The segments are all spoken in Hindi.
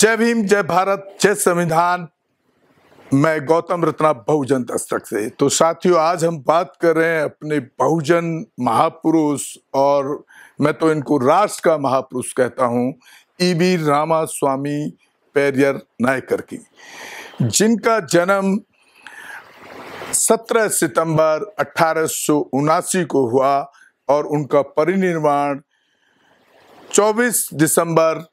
जय भीम जय भारत जय संविधान मैं गौतम रत्ना बहुजन दस्तक से तो साथियों आज हम बात कर रहे हैं अपने बहुजन महापुरुष और मैं तो इनको राष्ट्र का महापुरुष कहता हूँ E V Ramaswamy Periyar Naicker की जिनका जन्म 17 सितंबर अठारह को हुआ और उनका परिनिर्वाण 24 दिसंबर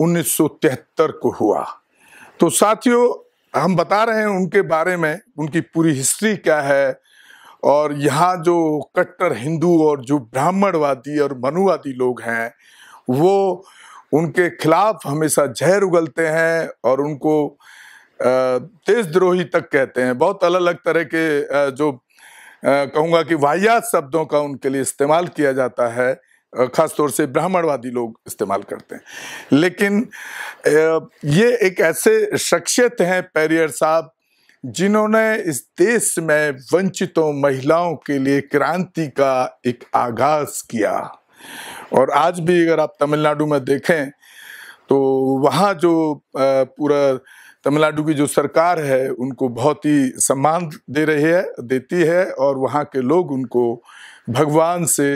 1973 को हुआ तो साथियों हम बता रहे हैं उनके बारे में उनकी पूरी हिस्ट्री क्या है और यहाँ जो कट्टर हिंदू और जो ब्राह्मणवादी और मनुवादी लोग हैं वो उनके खिलाफ हमेशा जहर उगलते हैं और उनको देशद्रोही तक कहते हैं बहुत अलग अलग तरह के जो कहूँगा कि वाहियात शब्दों का उनके लिए इस्तेमाल किया जाता है ख़ासतौर से ब्राह्मणवादी लोग इस्तेमाल करते हैं लेकिन ये एक ऐसे शख्सियत हैं पैरियर साहब जिन्होंने इस देश में वंचितों महिलाओं के लिए क्रांति का एक आगाज़ किया और आज भी अगर आप तमिलनाडु में देखें तो वहाँ जो पूरा तमिलनाडु की जो सरकार है उनको बहुत ही सम्मान दे रही है देती है और वहाँ के लोग उनको भगवान से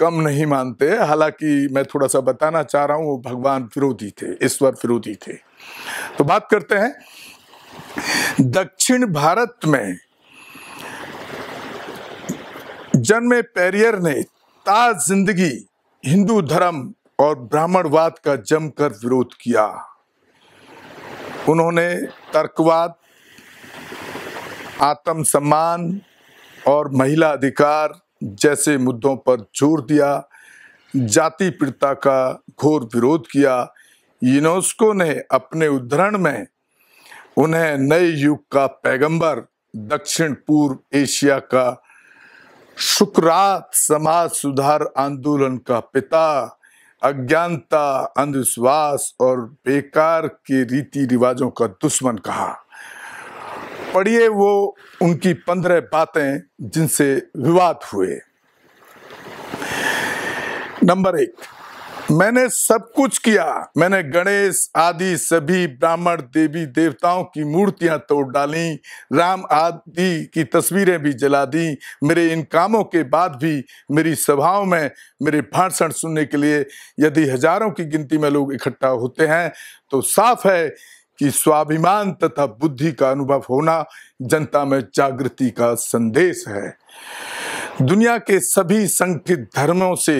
कम नहीं मानते हालांकि मैं थोड़ा सा बताना चाह रहा हूँ वो भगवान विरोधी थे ईश्वर विरोधी थे तो बात करते हैं दक्षिण भारत में जन्मे पैरियर ने ताज जिंदगी हिंदू धर्म और ब्राह्मणवाद का जमकर विरोध किया उन्होंने तर्कवाद आत्म सम्मान और महिला अधिकार जैसे मुद्दों पर जोर दिया जाति पीड़ता का घोर विरोध किया यूनेस्को ने अपने उद्धरण में उन्हें नए युग का पैगंबर दक्षिण पूर्व एशिया का शुक्रात समाज सुधार आंदोलन का पिता अज्ञानता अंधविश्वास और बेकार के रीति रिवाजों का दुश्मन कहा पढ़िए वो उनकी पंद्रह बातें जिनसे विवाद हुए नंबर एक मैंने सब कुछ किया मैंने गणेश आदि सभी ब्राह्मण देवी देवताओं की मूर्तियां तोड़ डाली राम आदि की तस्वीरें भी जला दी मेरे इन कामों के बाद भी मेरी सभाओं में मेरे भाषण सुनने के लिए यदि हजारों की गिनती में लोग इकट्ठा होते हैं तो साफ है कि स्वाभिमान तथा बुद्धि का अनुभव होना जनता में जागृति का संदेश है दुनिया के सभी संकित धर्मों से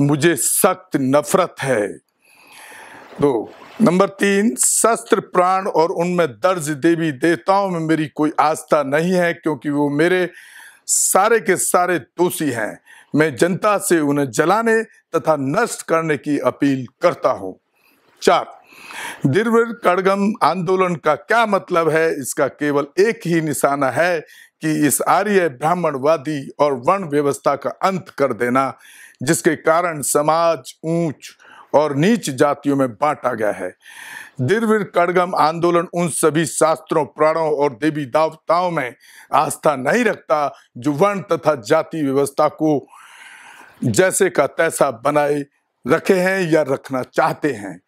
मुझे सख्त नफरत है दो नंबर तीन शस्त्र प्राण और उनमें दर्ज देवी देवताओं में मेरी कोई आस्था नहीं है क्योंकि वो मेरे सारे के सारे दोषी हैं मैं जनता से उन्हें जलाने तथा नष्ट करने की अपील करता हूं चार गिरवीर कड़गम आंदोलन का क्या मतलब है इसका केवल एक ही निशाना है कि इस आर्य ब्राह्मणवादी और वर्ण व्यवस्था का अंत कर देना जिसके कारण समाज ऊंच और नीच जातियों में बांटा गया है दिरवीर कड़गम आंदोलन उन सभी शास्त्रों प्राणों और देवी दावताओं में आस्था नहीं रखता जो वर्ण तथा जाति व्यवस्था को जैसे का तैसा बनाए रखे हैं या रखना चाहते हैं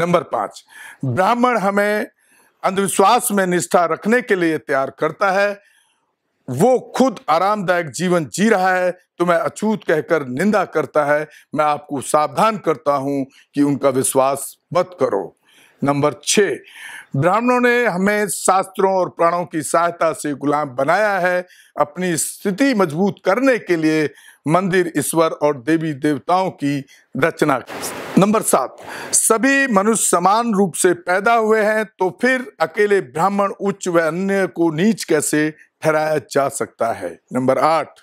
नंबर पांच ब्राह्मण हमें अंधविश्वास में निष्ठा रखने के लिए तैयार करता है वो खुद आरामदायक जीवन जी रहा है तो मैं अछूत कहकर निंदा करता है मैं आपको सावधान करता हूं कि उनका विश्वास मत करो नंबर छ ब्राह्मणों ने हमें शास्त्रों और प्राणों की सहायता से गुलाम बनाया है अपनी स्थिति मजबूत करने के लिए मंदिर ईश्वर और देवी देवताओं की रचना की नंबर सात सभी मनुष्य समान रूप से पैदा हुए हैं तो फिर अकेले ब्राह्मण उच्च व अन्य को नीच कैसे ठहराया जा सकता है नंबर आठ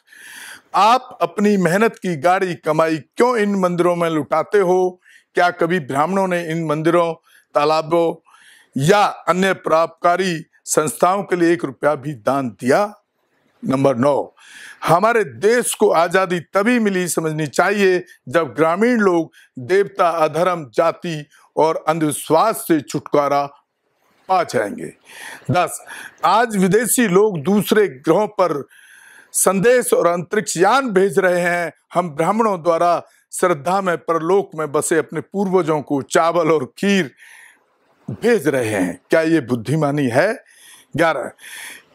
आप अपनी मेहनत की गाड़ी कमाई क्यों इन मंदिरों में लुटाते हो क्या कभी ब्राह्मणों ने इन मंदिरों तालाबों या अन्य परोपकारी संस्थाओं के लिए एक रुपया भी दान दिया नंबर नौ हमारे देश को आजादी तभी मिली समझनी चाहिए जब ग्रामीण लोग देवता अधर्म जाति और अंधविश्वास से छुटकारा पा जाएंगे दस आज विदेशी लोग दूसरे ग्रहों पर संदेश और अंतरिक्ष यान भेज रहे हैं हम ब्राह्मणों द्वारा श्रद्धा में परलोक में बसे अपने पूर्वजों को चावल और खीर भेज रहे हैं क्या ये बुद्धिमानी है ग्यारह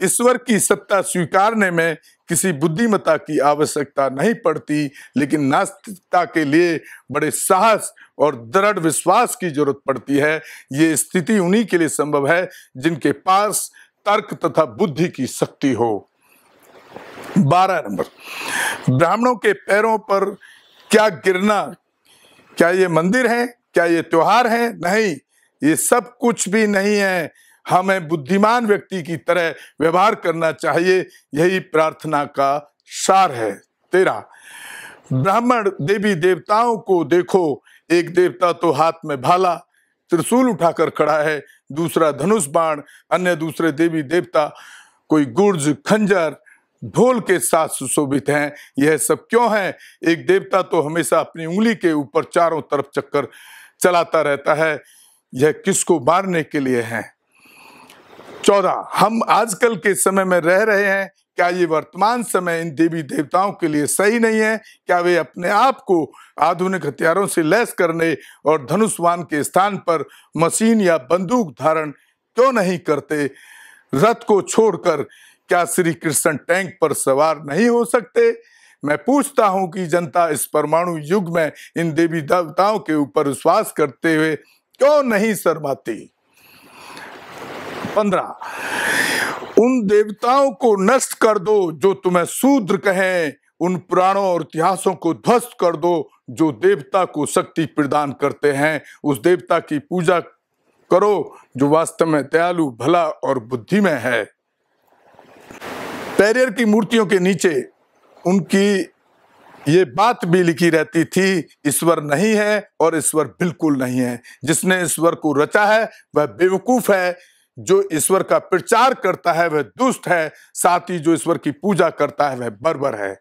ईश्वर की सत्ता स्वीकारने में किसी बुद्धिमता की आवश्यकता नहीं पड़ती लेकिन नास्तिकता के लिए बड़े साहस और दृढ़ विश्वास की जरूरत पड़ती है ये स्थिति उन्हीं के लिए संभव है जिनके पास तर्क तथा बुद्धि की शक्ति हो बारह नंबर ब्राह्मणों के पैरों पर क्या गिरना क्या ये मंदिर है क्या ये त्योहार है नहीं ये सब कुछ भी नहीं है हमें बुद्धिमान व्यक्ति की तरह व्यवहार करना चाहिए यही प्रार्थना का सार है तेरा ब्राह्मण देवी देवताओं को देखो एक देवता तो हाथ में भाला त्रिशूल उठाकर खड़ा है दूसरा धनुष बाण अन्य दूसरे देवी देवता कोई गुर्ज खंजर ढोल के साथ सुशोभित हैं यह सब क्यों है एक देवता तो हमेशा अपनी उंगली के ऊपर चारों तरफ चक्कर चलाता रहता है यह किसको मारने के लिए है चौदह हम आजकल के समय में रह रहे हैं क्या ये वर्तमान समय इन देवी देवताओं के लिए सही नहीं है क्या वे अपने आप को आधुनिक हथियारों से लैस करने और धनुषवान के स्थान पर मशीन या बंदूक धारण क्यों नहीं करते रथ को छोड़कर क्या श्री कृष्ण टैंक पर सवार नहीं हो सकते मैं पूछता हूं कि जनता इस परमाणु युग में इन देवी देवताओं के ऊपर विश्वास करते हुए क्यों नहीं शर्माती पंद्रह उन देवताओं को नष्ट कर दो जो तुम्हें शूद्र कहें उन पुराणों और इतिहासों को ध्वस्त कर दो जो देवता को शक्ति प्रदान करते हैं उस देवता की पूजा करो जो वास्तव में दयालु भला और बुद्धि में है पैरियर की मूर्तियों के नीचे उनकी ये बात भी लिखी रहती थी ईश्वर नहीं है और ईश्वर बिल्कुल नहीं है जिसने ईश्वर को रचा है वह बेवकूफ है जो ईश्वर का प्रचार करता है वह दुष्ट है साथ ही जो ईश्वर की पूजा करता है वह बर्बर है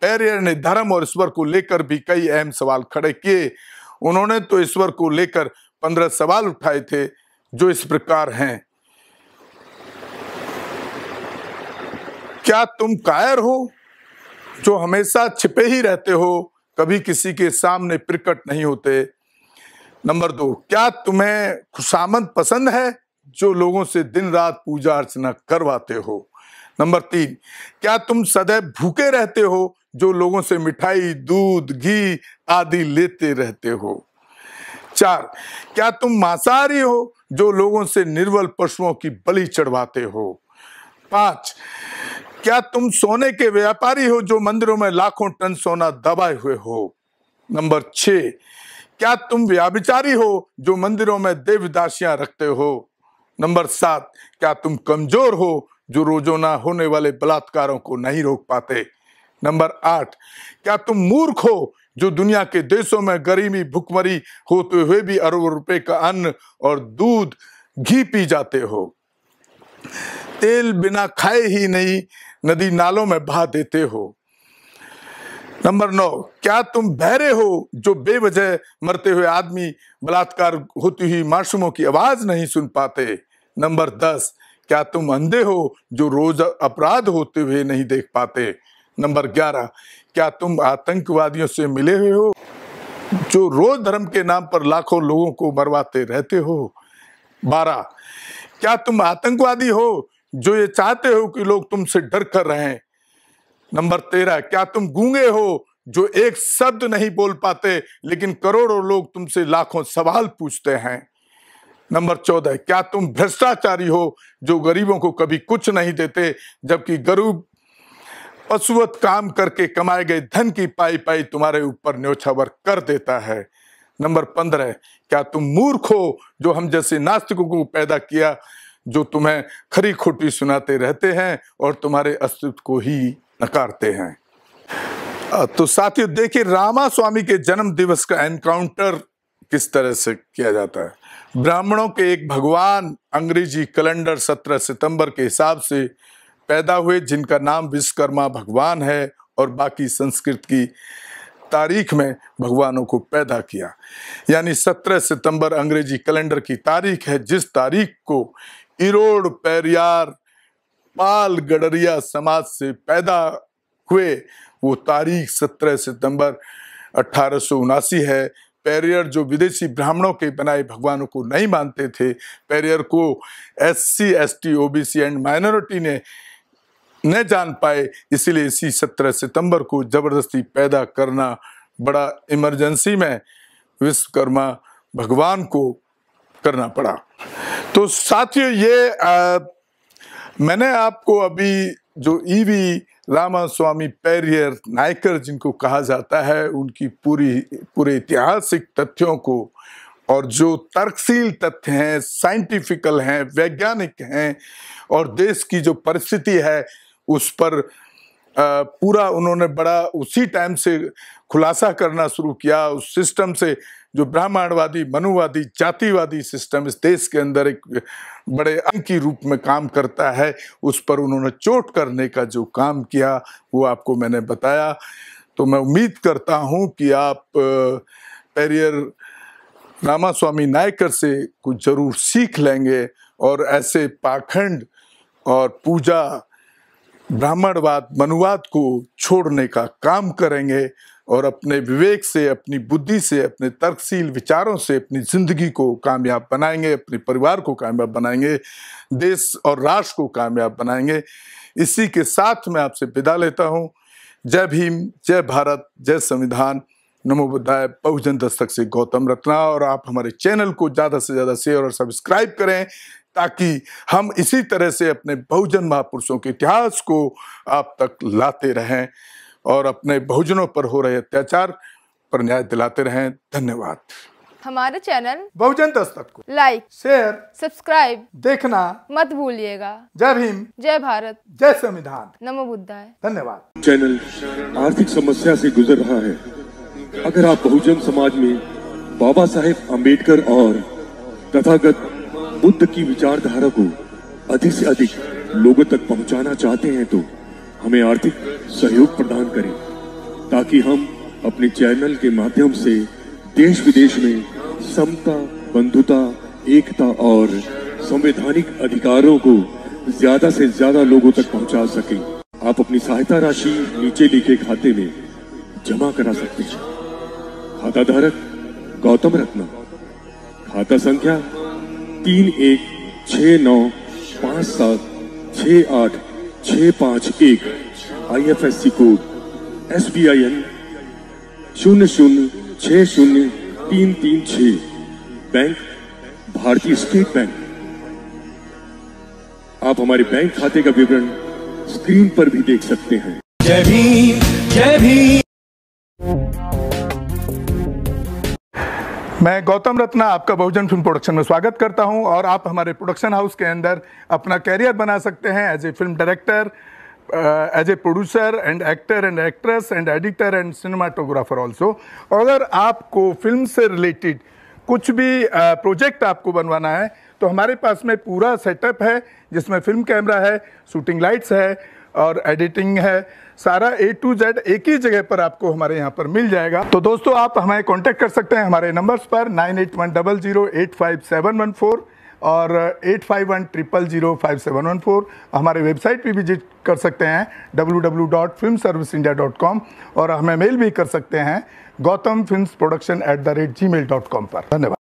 पेरियर ने धर्म और ईश्वर को लेकर भी कई अहम सवाल खड़े किए उन्होंने तो ईश्वर को लेकर पंद्रह सवाल उठाए थे जो इस प्रकार हैं क्या तुम कायर हो जो हमेशा छिपे ही रहते हो कभी किसी के सामने प्रकट नहीं होते नंबर दो क्या तुम्हें खुशामद पसंद है जो लोगों से दिन रात पूजा अर्चना करवाते हो नंबर तीन क्या तुम सदैव भूखे रहते हो जो लोगों से मिठाई दूध घी आदि लेते रहते हो चार क्या तुम मांसाहारी हो जो लोगों से निर्बल पशुओं की बलि चढ़वाते हो पांच क्या तुम सोने के व्यापारी हो जो मंदिरों में लाखों टन सोना दबाए हुए हो नंबर छ क्या तुम व्याभिचारी हो जो मंदिरों में देवदासियां रखते हो नंबर सात क्या तुम कमजोर हो जो रोजाना होने वाले बलात्कारों को नहीं रोक पाते नंबर आठ क्या तुम मूर्ख हो जो दुनिया के देशों में गरीबी भुखमरी होते हुए भी अरबों रुपए का अन्न और दूध घी पी जाते हो तेल बिना खाए ही नहीं नदी नालों में बहा देते हो नंबर नौ क्या तुम बहरे हो जो बेवजह मरते हुए आदमी बलात्कार होती हुई मासूमों की आवाज नहीं सुन पाते नंबर दस क्या तुम अंधे हो जो रोज अपराध होते हुए नहीं देख पाते नंबर ग्यारह क्या तुम आतंकवादियों से मिले हुए हो जो रोज धर्म के नाम पर लाखों लोगों को मरवाते रहते हो बारह क्या तुम आतंकवादी हो जो ये चाहते हो कि लोग तुमसे डर कर रहे नंबर तेरह क्या तुम गूंगे हो जो एक शब्द नहीं बोल पाते लेकिन करोड़ों लोग तुमसे लाखों सवाल पूछते हैं नंबर चौदह क्या तुम भ्रष्टाचारी हो जो गरीबों को कभी कुछ नहीं देते जबकि गरीब अशुवत काम करके कमाए गए धन की पाई पाई तुम्हारे ऊपर न्योछावर कर देता है नंबर पंद्रह क्या तुम मूर्ख हो जो हम जैसे नास्तिकों को पैदा किया जो तुम्हें खरी खोटी सुनाते रहते हैं और तुम्हारे अस्तित्व को ही नकारते हैं तो साथियों देखिए रामा स्वामी के जन्म दिवस का एनकाउंटर किस तरह से किया जाता है ब्राह्मणों के एक भगवान अंग्रेजी कैलेंडर 17 सितंबर के हिसाब से पैदा हुए जिनका नाम विश्वकर्मा भगवान है और बाकी संस्कृत की तारीख में भगवानों को पैदा किया यानी 17 सितंबर अंग्रेजी कैलेंडर की तारीख है जिस तारीख को इरोड पैरियार पाल गडरिया समाज से पैदा हुए वो तारीख 17 सितंबर अठारह है पैरियर जो विदेशी ब्राह्मणों के बनाए भगवानों को नहीं मानते थे पैरियर को S C S T O B C and minority ने न जान पाए इसलिए इसी सत्रह सितंबर को जबरदस्ती पैदा करना बड़ा इमरजेंसी में विश्वकर्मा भगवान को करना पड़ा तो साथियों ये आ, मैंने आपको अभी जो EV e Ramaswamy Periyar Naicker जिनको कहा जाता है उनकी पूरी पूरे ऐतिहासिक तथ्यों को और जो तर्कशील तथ्य हैं साइंटिफिकल हैं वैज्ञानिक हैं और देश की जो परिस्थिति है उस पर पूरा उन्होंने बड़ा उसी टाइम से खुलासा करना शुरू किया उस सिस्टम से जो ब्राह्मणवादी मनुवादी जातिवादी सिस्टम इस देश के अंदर एक बड़े अंग की रूप में काम करता है उस पर उन्होंने चोट करने का जो काम किया वो आपको मैंने बताया तो मैं उम्मीद करता हूँ कि आप पैरियर रामा स्वामी नायकर से कुछ जरूर सीख लेंगे और ऐसे पाखंड और पूजा ब्राह्मणवाद मनुवाद को छोड़ने का काम करेंगे और अपने विवेक से अपनी बुद्धि से अपने तर्कशील विचारों से अपनी जिंदगी को कामयाब बनाएंगे अपने परिवार को कामयाब बनाएंगे देश और राष्ट्र को कामयाब बनाएंगे इसी के साथ मैं आपसे विदा लेता हूँ जय भीम जय भारत जय संविधान नमो बुद्धाय बहुजन दस्तक से गौतम रत्ना और आप हमारे चैनल को ज़्यादा से ज़्यादा शेयर और सब्सक्राइब करें ताकि हम इसी तरह से अपने बहुजन महापुरुषों के इतिहास को आप तक लाते रहें और अपने बहुजनों पर हो रहे अत्याचार पर न्याय दिलाते रहें धन्यवाद हमारे चैनल बहुजन दस्तक को लाइक शेयर सब्सक्राइब देखना मत भूलिएगा जय भीम जय भारत जय संविधान नमो बुद्धाय धन्यवाद चैनल आर्थिक समस्या से गुजर रहा है अगर आप बहुजन समाज में बाबा साहेब अम्बेडकर और तथागत बुद्ध की विचारधारा को अधिक से अधिक लोगों तक पहुंचाना चाहते हैं तो हमें आर्थिक सहयोग प्रदान करें ताकि हम अपने चैनल के माध्यम से देश विदेश में समता बंधुता एकता और संवैधानिक अधिकारों को ज्यादा से ज्यादा लोगों तक पहुंचा सके आप अपनी सहायता राशि नीचे लिखे खाते में जमा करा सकते हैं खाता धारक गौतम रत्ना खाता संख्या तीन एक छः नौ पाँच सात छ आठ छ पाँच एक I F S C code S B I N शून्य शून्य छ शून्य तीन तीन छ बैंक भारतीय स्टेट बैंक आप हमारे बैंक खाते का विवरण स्क्रीन पर भी देख सकते हैं जय भीम जय भीम मैं गौतम रत्ना आपका बहुजन फिल्म प्रोडक्शन में स्वागत करता हूं और आप हमारे प्रोडक्शन हाउस के अंदर अपना कैरियर बना सकते हैं as a film director as a producer and actor and actress and editor and cinematographer also अगर आपको फिल्म से रिलेटेड कुछ भी प्रोजेक्ट uh, आपको बनवाना है तो हमारे पास में पूरा सेटअप है जिसमें फिल्म कैमरा है शूटिंग लाइट्स है और एडिटिंग है सारा ए टू जेड एक ही जगह पर आपको हमारे यहाँ पर मिल जाएगा तो दोस्तों आप हमें कांटेक्ट कर सकते हैं हमारे नंबर्स पर nine eight one double zero eight five seven one four और eight five one triple zero five seven one four हमारे वेबसाइट पर विजिट कर सकते हैं W W dot film service India dot com और हमें मेल भी कर सकते हैं Gautam film production at the rate Gmail dot com पर धन्यवाद